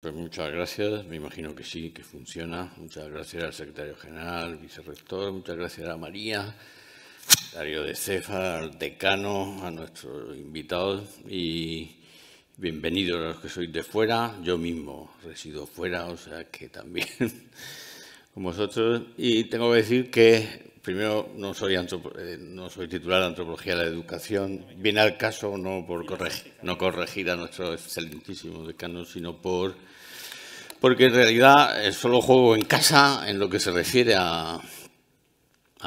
Pues muchas gracias, me imagino que sí, que funciona. Muchas gracias al secretario general, vicerrector, muchas gracias a María, secretario de CEFA, al decano, a nuestros invitados y bienvenidos a los que sois de fuera. Yo mismo resido fuera, o sea que también con vosotros. Y tengo que decir que primero no soy, eh, no soy titular de Antropología de la Educación. Viene al caso no por corregir, no corregir a nuestro excelentísimo decano sino por porque en realidad eh, solo juego en casa en lo que se refiere a,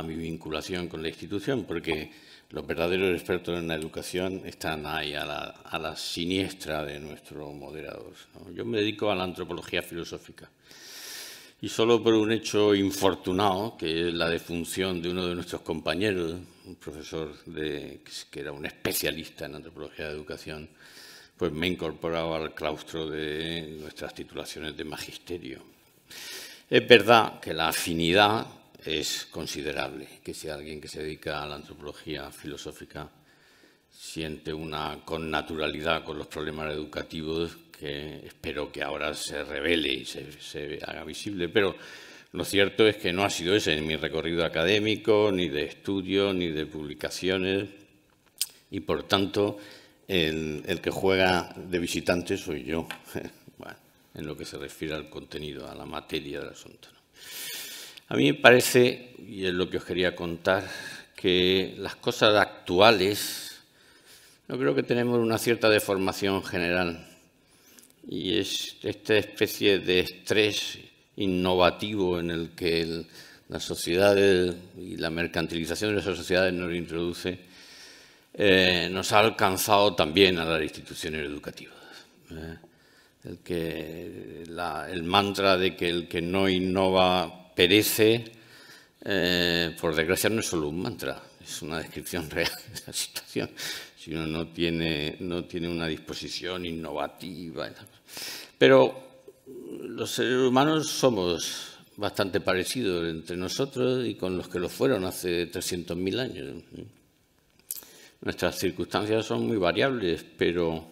mi vinculación con la institución, porque los verdaderos expertos en la educación están ahí a la, siniestra de nuestro moderador. Yo me dedico a la antropología filosófica. Y solo por un hecho infortunado, que es la defunción de uno de nuestros compañeros, un profesor que era un especialista en antropología de educación, pues me he incorporado al claustro de nuestras titulaciones de magisterio. Es verdad que la afinidad es considerable, que si alguien que se dedica a la antropología filosófica siente una connaturalidad con los problemas educativos que espero que ahora se revele y se, se, haga visible, pero lo cierto es que no ha sido ese en mi recorrido académico, ni de estudio, ni de publicaciones, y por tanto el, que juega de visitante soy yo, en lo que se refiere al contenido, a la materia del asunto. A mí me parece, y es lo que os quería contar, que las cosas actuales, yo creo que tenemos una cierta deformación general. Y es esta especie de estrés innovativo en el que la sociedad y la mercantilización de las sociedades nos introduce eh, nos ha alcanzado también a las instituciones educativas. ¿eh? el, que, el mantra de que el que no innova perece, eh, por desgracia no es solo un mantra, es una descripción real de la situación. Si uno no tiene, no tiene una disposición innovativa. Pero los seres humanos somos bastante parecidos entre nosotros y con los que lo fueron hace 300.000 años. Nuestras circunstancias son muy variables, pero,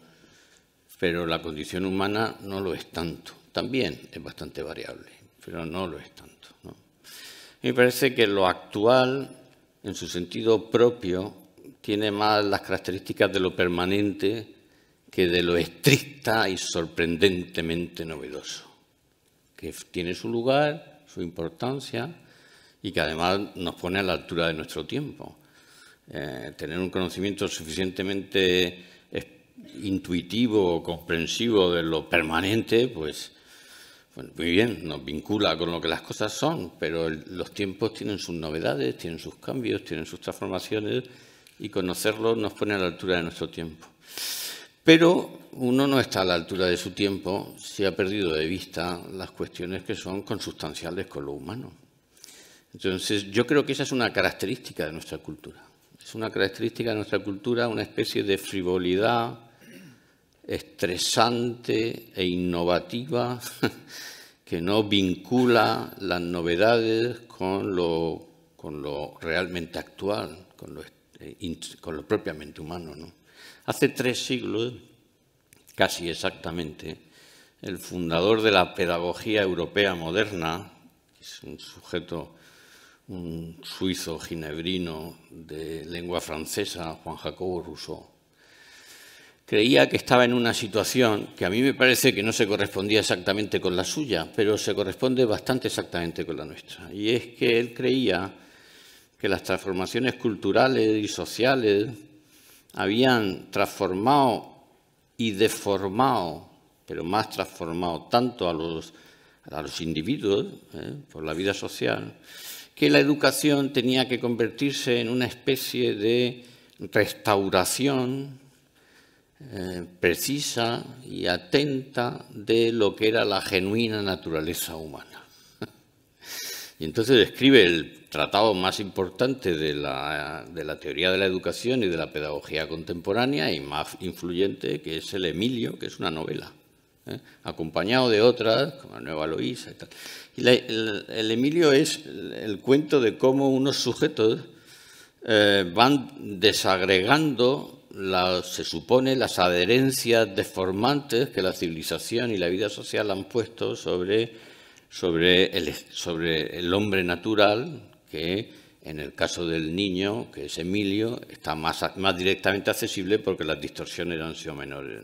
pero la condición humana no lo es tanto. También es bastante variable, pero no lo es tanto. Me parece que lo actual, en su sentido propio, tiene más las características de lo permanente que de lo estricta y sorprendentemente novedoso, que tiene su lugar, su importancia y que además nos pone a la altura de nuestro tiempo. Eh, tener un conocimiento suficientemente eh, intuitivo o comprensivo de lo permanente, pues muy bien, nos vincula con lo que las cosas son, pero los tiempos tienen sus novedades, tienen sus cambios, tienen sus transformaciones y conocerlos nos pone a la altura de nuestro tiempo. Pero uno no está a la altura de su tiempo si ha perdido de vista las cuestiones que son consustanciales con lo humano. Entonces, yo creo que esa es una característica de nuestra cultura. Es una característica de nuestra cultura, una especie de frivolidad estresante e innovativa que no vincula las novedades con lo, realmente actual, con lo, eh, con lo propiamente humano. Hace tres siglos, casi exactamente, el fundador de la pedagogía europea moderna, es un sujeto un suizo ginebrino de lengua francesa, Juan Jacobo Rousseau, creía que estaba en una situación que a mí me parece que no se correspondía exactamente con la suya, pero se corresponde bastante exactamente con la nuestra. Y es que él creía que las transformaciones culturales y sociales habían transformado y deformado, pero más transformado tanto a los, individuos ¿eh? por la vida social, que la educación tenía que convertirse en una especie de restauración eh, precisa y atenta de lo que era la genuina naturaleza humana. Y entonces describe el tratado más importante de la, teoría de la educación y de la pedagogía contemporánea y más influyente, que es el Emilio, que es una novela, ¿eh? acompañado de otras, como la Nueva Luisa y el, Emilio es el cuento de cómo unos sujetos eh, van desagregando, se supone, las adherencias deformantes que la civilización y la vida social han puesto sobre, el, hombre natural, que en el caso del niño, que es Emilio, está más, directamente accesible porque las distorsiones han sido menores.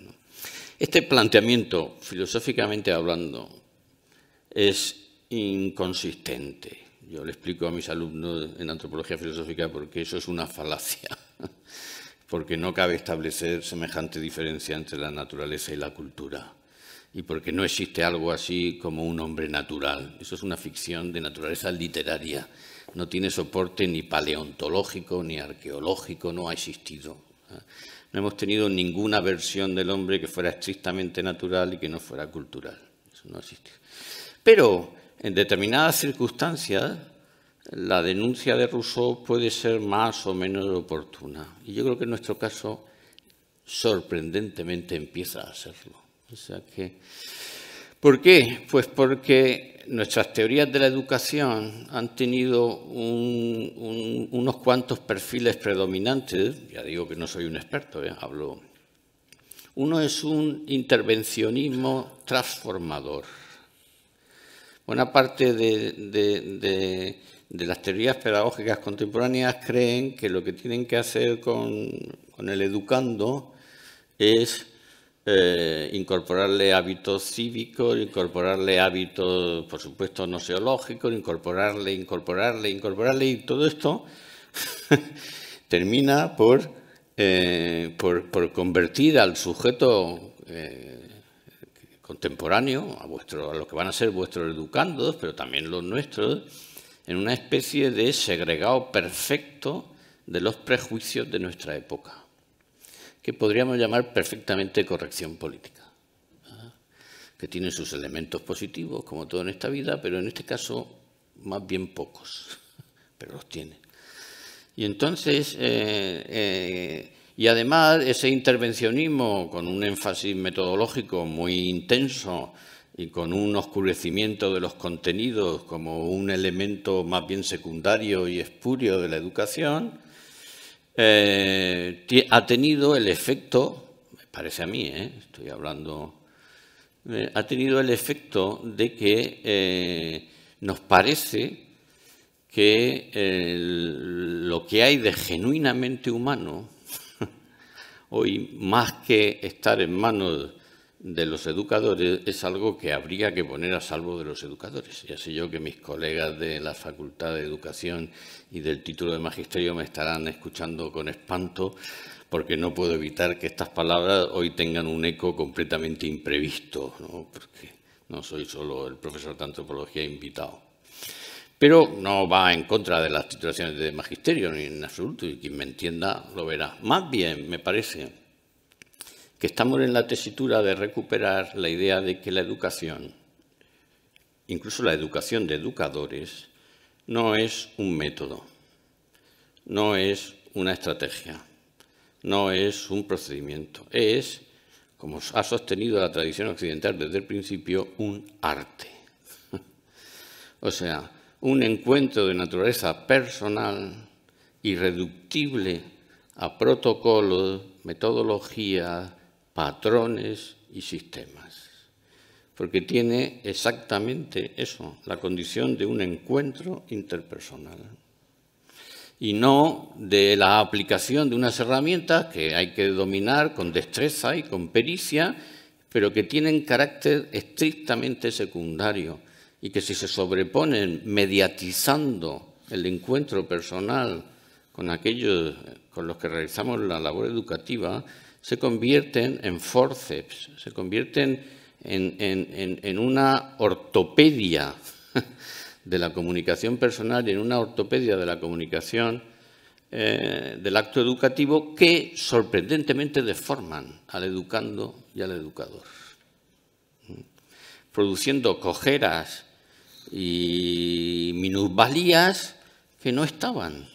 Este planteamiento, filosóficamente hablando, es inconsistente. Yo le explico a mis alumnos en antropología filosófica porque eso es una falacia, porque no cabe establecer semejante diferencia entre la naturaleza y la cultura, y porque no existe algo así como un hombre natural. Eso es una ficción de naturaleza literaria, no tiene soporte ni paleontológico ni arqueológico, no ha existido. No hemos tenido ninguna versión del hombre que fuera estrictamente natural y que no fuera cultural. Eso no existe. Pero en determinadas circunstancias, la denuncia de Rousseau puede ser más o menos oportuna. Y yo creo que en nuestro caso, sorprendentemente, empieza a serlo. O sea que, ¿Por qué? Pues porque nuestras teorías de la educación han tenido unos cuantos perfiles predominantes. Ya digo que no soy un experto, ¿eh? hablo. Uno es un intervencionismo transformador una parte de, las teorías pedagógicas contemporáneas creen que lo que tienen que hacer con, el educando es eh, incorporarle hábitos cívicos, incorporarle hábitos, por supuesto, no seológicos, incorporarle, incorporarle, incorporarle, y todo esto termina eh, por, por, convertir al sujeto eh, contemporáneo, a, vuestro, a los que van a ser vuestros educandos, pero también los nuestros, en una especie de segregado perfecto de los prejuicios de nuestra época, que podríamos llamar perfectamente corrección política, ¿eh? que tiene sus elementos positivos, como todo en esta vida, pero en este caso más bien pocos, pero los tiene. Y entonces, eh, eh, y además ese intervencionismo con un énfasis metodológico muy intenso y con un oscurecimiento de los contenidos como un elemento más bien secundario y espurio de la educación, eh, ha tenido el efecto, me parece a mí, eh, estoy hablando, eh, ha tenido el efecto de que nos parece que lo que hay de genuinamente humano hoy, más que estar en manos de los educadores, es algo que habría que poner a salvo de los educadores. Y así yo que mis colegas de la Facultad de Educación y del título de Magisterio me estarán escuchando con espanto, porque no puedo evitar que estas palabras hoy tengan un eco completamente imprevisto, porque no soy solo el profesor de antropología invitado pero no va en contra de las titulaciones de magisterio ni en absoluto, y quien me entienda lo verá. Más bien, me parece que estamos en la tesitura de recuperar la idea de que la educación, incluso la educación de educadores, no es un método, no es una estrategia, no es un procedimiento, es, como ha sostenido la tradición occidental desde el principio, un arte. o sea, un encuentro de naturaleza personal, irreductible a protocolos, metodologías, patrones y sistemas. Porque tiene exactamente eso, la condición de un encuentro interpersonal. Y no de la aplicación de unas herramientas que hay que dominar con destreza y con pericia, pero que tienen carácter estrictamente secundario y que si se sobreponen mediatizando el encuentro personal con aquellos con los que realizamos la labor educativa, se convierten en forceps, se convierten en, una ortopedia de la comunicación personal y en una ortopedia de la comunicación eh, del acto educativo que sorprendentemente deforman al educando y al educador, produciendo cojeras y minusvalías que no estaban.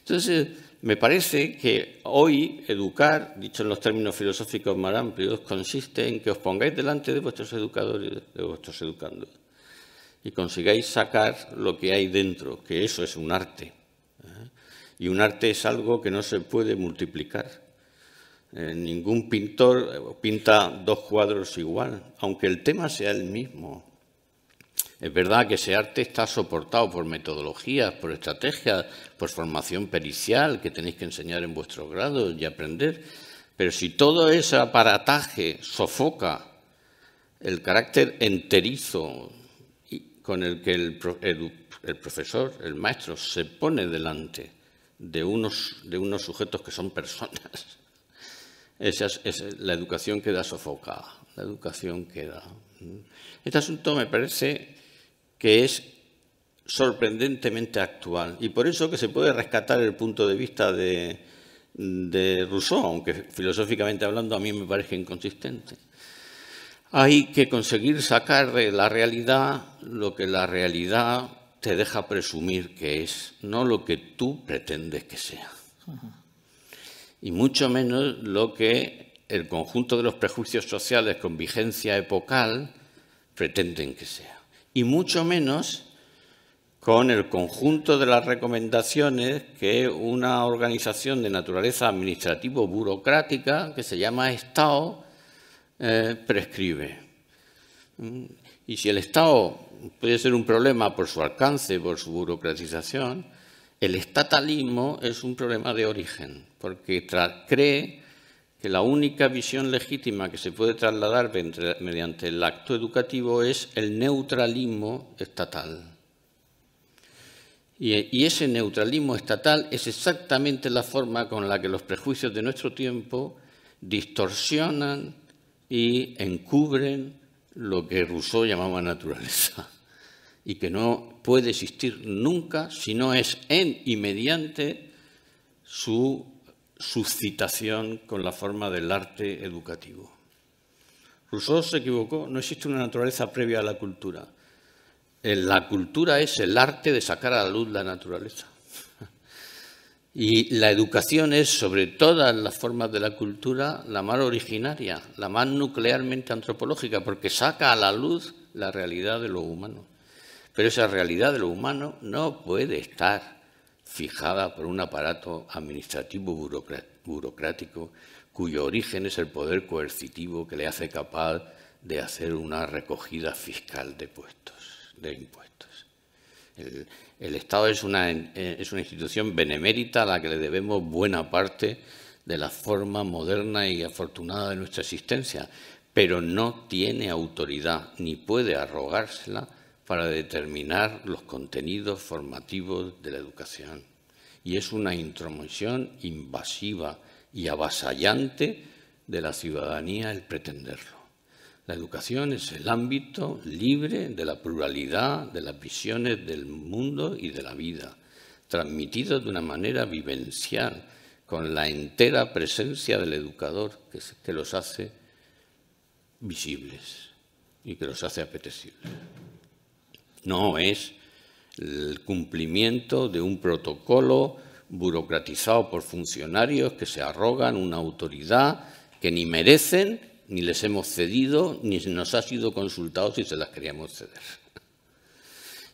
Entonces, me parece que hoy educar, dicho en los términos filosóficos más amplios, consiste en que os pongáis delante de vuestros educadores, de vuestros educandos, y consigáis sacar lo que hay dentro, que eso es un arte. ¿eh? Y un arte es algo que no se puede multiplicar. Eh, ningún pintor pinta dos cuadros igual, aunque el tema sea el mismo. Es verdad que ese arte está soportado por metodologías, por estrategias, por formación pericial que tenéis que enseñar en vuestros grados y aprender, pero si todo ese aparataje sofoca el carácter enterizo con el que el, profesor, el maestro, se pone delante de unos, de unos sujetos que son personas, esa la educación queda sofocada, la educación queda... Este asunto me parece que es sorprendentemente actual. Y por eso que se puede rescatar el punto de vista de, de Rousseau, aunque filosóficamente hablando a mí me parece inconsistente. Hay que conseguir sacar de la realidad lo que la realidad te deja presumir que es, no lo que tú pretendes que sea. Y mucho menos lo que el conjunto de los prejuicios sociales con vigencia epocal pretenden que sea y mucho menos con el conjunto de las recomendaciones que una organización de naturaleza administrativo-burocrática que se llama Estado eh, prescribe. Mm. Y si el Estado puede ser un problema por su alcance, por su burocratización, el estatalismo es un problema de origen, porque cree que la única visión legítima que se puede trasladar mediante el acto educativo es el neutralismo estatal. Y ese neutralismo estatal es exactamente la forma con la que los prejuicios de nuestro tiempo distorsionan y encubren lo que Rousseau llamaba naturaleza y que no puede existir nunca si no es en y mediante su suscitación con la forma del arte educativo. Rousseau se equivocó, no existe una naturaleza previa a la cultura. La cultura es el arte de sacar a la luz la naturaleza. Y la educación es, sobre todas las formas de la cultura, la más originaria, la más nuclearmente antropológica, porque saca a la luz la realidad de lo humano. Pero esa realidad de lo humano no puede estar fijada por un aparato administrativo burocrático cuyo origen es el poder coercitivo que le hace capaz de hacer una recogida fiscal de puestos, de impuestos. El, Estado es una, eh, es una institución benemérita a la que le debemos buena parte de la forma moderna y afortunada de nuestra existencia, pero no tiene autoridad ni puede arrogársela para determinar los contenidos formativos de la educación. Y es una intromisión invasiva y avasallante de la ciudadanía el pretenderlo. La educación es el ámbito libre de la pluralidad de las visiones del mundo y de la vida, transmitido de una manera vivencial, con la entera presencia del educador que, que los hace visibles y que los hace apetecibles. No es el cumplimiento de un protocolo burocratizado por funcionarios que se arrogan una autoridad que ni merecen, ni les hemos cedido, ni nos ha sido consultado si se las queríamos ceder.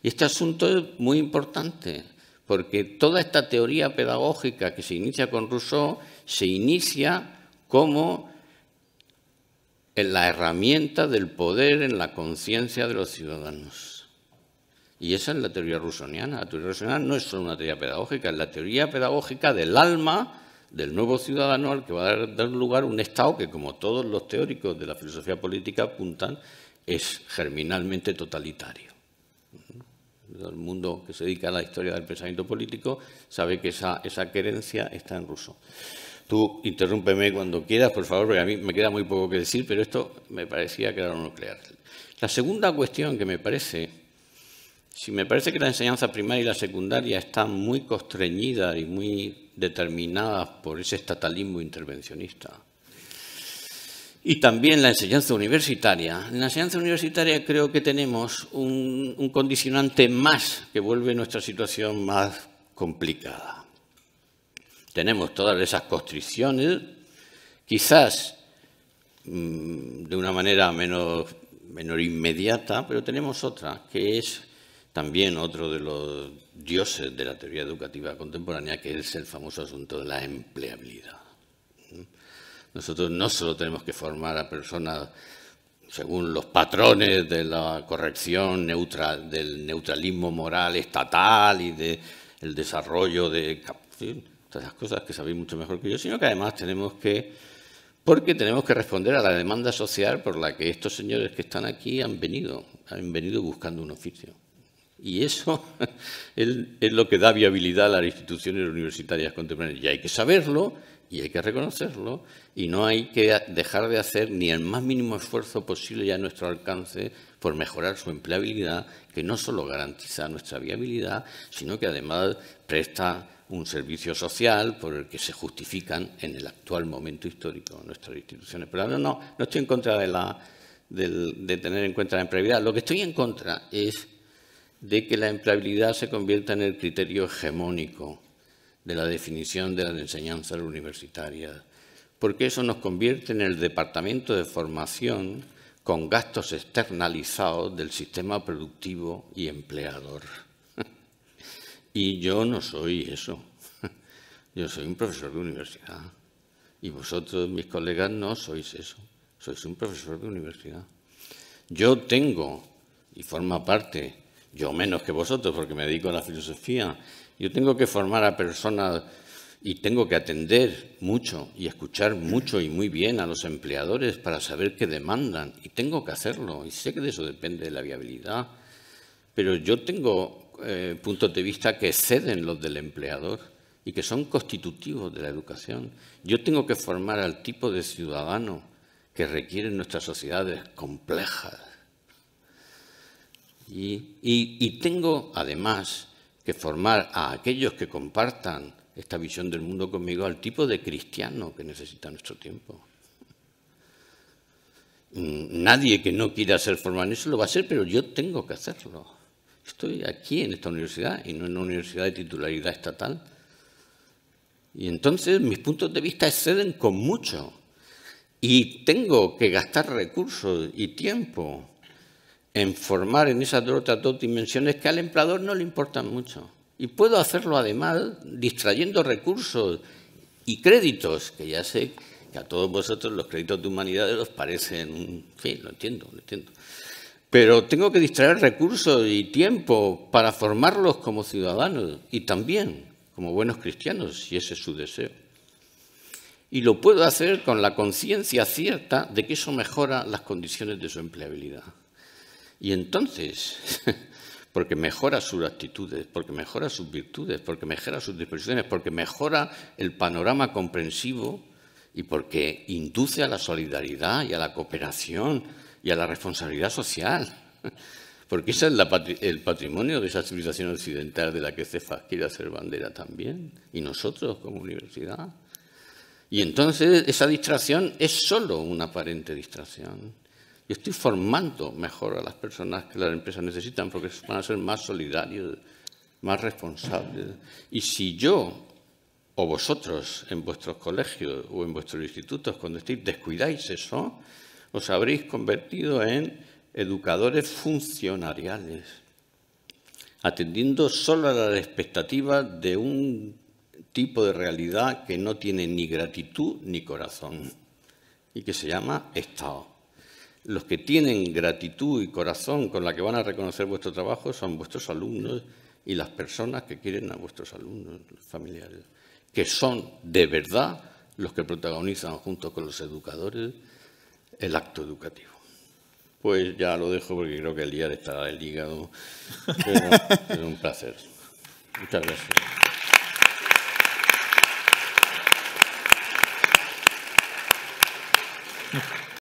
Y este asunto es muy importante, porque toda esta teoría pedagógica que se inicia con Rousseau se inicia como la herramienta del poder en la conciencia de los ciudadanos. Y esa es la teoría rusoniana. La teoría rusoniana no es solo una teoría pedagógica, es la teoría pedagógica del alma del nuevo ciudadano al que va a dar lugar un Estado que, como todos los teóricos de la filosofía política apuntan, es germinalmente totalitario. Todo el mundo que se dedica a la historia del pensamiento político sabe que esa, esa querencia está en ruso. Tú interrúmpeme cuando quieras, por favor, porque a mí me queda muy poco que decir, pero esto me parecía que era lo nuclear. La segunda cuestión que me parece si me parece que la enseñanza primaria y la secundaria están muy constreñidas y muy determinadas por ese estatalismo intervencionista. Y también la enseñanza universitaria. En la enseñanza universitaria creo que tenemos un, condicionante más que vuelve nuestra situación más complicada. Tenemos todas esas constricciones, quizás mm, de una manera menos, menos inmediata, pero tenemos otra, que es también otro de los dioses de la teoría educativa contemporánea, que es el famoso asunto de la empleabilidad. Nosotros no solo tenemos que formar a personas según los patrones de la corrección neutral, del neutralismo moral estatal y del desarrollo de todas cosas que sabéis mucho mejor que yo, sino que además tenemos que, porque tenemos que responder a la demanda social por la que estos señores que están aquí han venido, han venido buscando un oficio. Y eso es lo que da viabilidad a las instituciones universitarias contemporáneas. Y hay que saberlo y hay que reconocerlo y no hay que dejar de hacer ni el más mínimo esfuerzo posible ya a nuestro alcance por mejorar su empleabilidad, que no solo garantiza nuestra viabilidad, sino que además presta un servicio social por el que se justifican en el actual momento histórico nuestras instituciones. Pero no, no estoy en contra de, la, de tener en cuenta la empleabilidad. Lo que estoy en contra es de que la empleabilidad se convierta en el criterio hegemónico de la definición de las enseñanzas universitarias, porque eso nos convierte en el departamento de formación con gastos externalizados del sistema productivo y empleador. Y yo no soy eso. Yo soy un profesor de universidad. Y vosotros, mis colegas, no sois eso. Sois un profesor de universidad. Yo tengo, y forma parte yo menos que vosotros porque me dedico a la filosofía, yo tengo que formar a personas y tengo que atender mucho y escuchar mucho y muy bien a los empleadores para saber qué demandan y tengo que hacerlo y sé que de eso depende de la viabilidad, pero yo tengo eh, puntos de vista que exceden los del empleador y que son constitutivos de la educación. Yo tengo que formar al tipo de ciudadano que requieren nuestras sociedades complejas y, tengo además que formar a aquellos que compartan esta visión del mundo conmigo al tipo de cristiano que necesita nuestro tiempo. Mm, nadie que no quiera ser formado en eso lo va a hacer, pero yo tengo que hacerlo. Estoy aquí en esta universidad y no en una universidad de titularidad estatal. Y entonces mis puntos de vista exceden con mucho. Y tengo que gastar recursos y tiempo en formar en esas otras dos dimensiones que al empleador no le importan mucho. Y puedo hacerlo además distrayendo recursos y créditos, que ya sé que a todos vosotros los créditos de humanidad os parecen, fin, lo entiendo, lo entiendo. Pero tengo que distraer recursos y tiempo para formarlos como ciudadanos y también como buenos cristianos, si ese es su deseo. Y lo puedo hacer con la conciencia cierta de que eso mejora las condiciones de su empleabilidad. Y entonces, porque mejora sus actitudes, porque mejora sus virtudes, porque mejora sus disposiciones, porque mejora el panorama comprensivo y porque induce a la solidaridad y a la cooperación y a la responsabilidad social. Porque ese es el patrimonio de esa civilización occidental de la que Cefas quiere hacer bandera también, y nosotros como universidad. Y entonces esa distracción es solo una aparente distracción. Yo estoy formando mejor a las personas que las empresas necesitan porque van a ser más solidarios, más responsables. Y si yo o vosotros en vuestros colegios o en vuestros institutos, cuando estéis, descuidáis eso, os habréis convertido en educadores funcionariales, atendiendo solo a las expectativas de un tipo de realidad que no tiene ni gratitud ni corazón y que se llama Estado. Los que tienen gratitud y corazón con la que van a reconocer vuestro trabajo son vuestros alumnos y las personas que quieren a vuestros alumnos, los familiares, que son de verdad los que protagonizan junto con los educadores el acto educativo. Pues ya lo dejo porque creo que el día estará el hígado. Pero es un placer. Muchas gracias.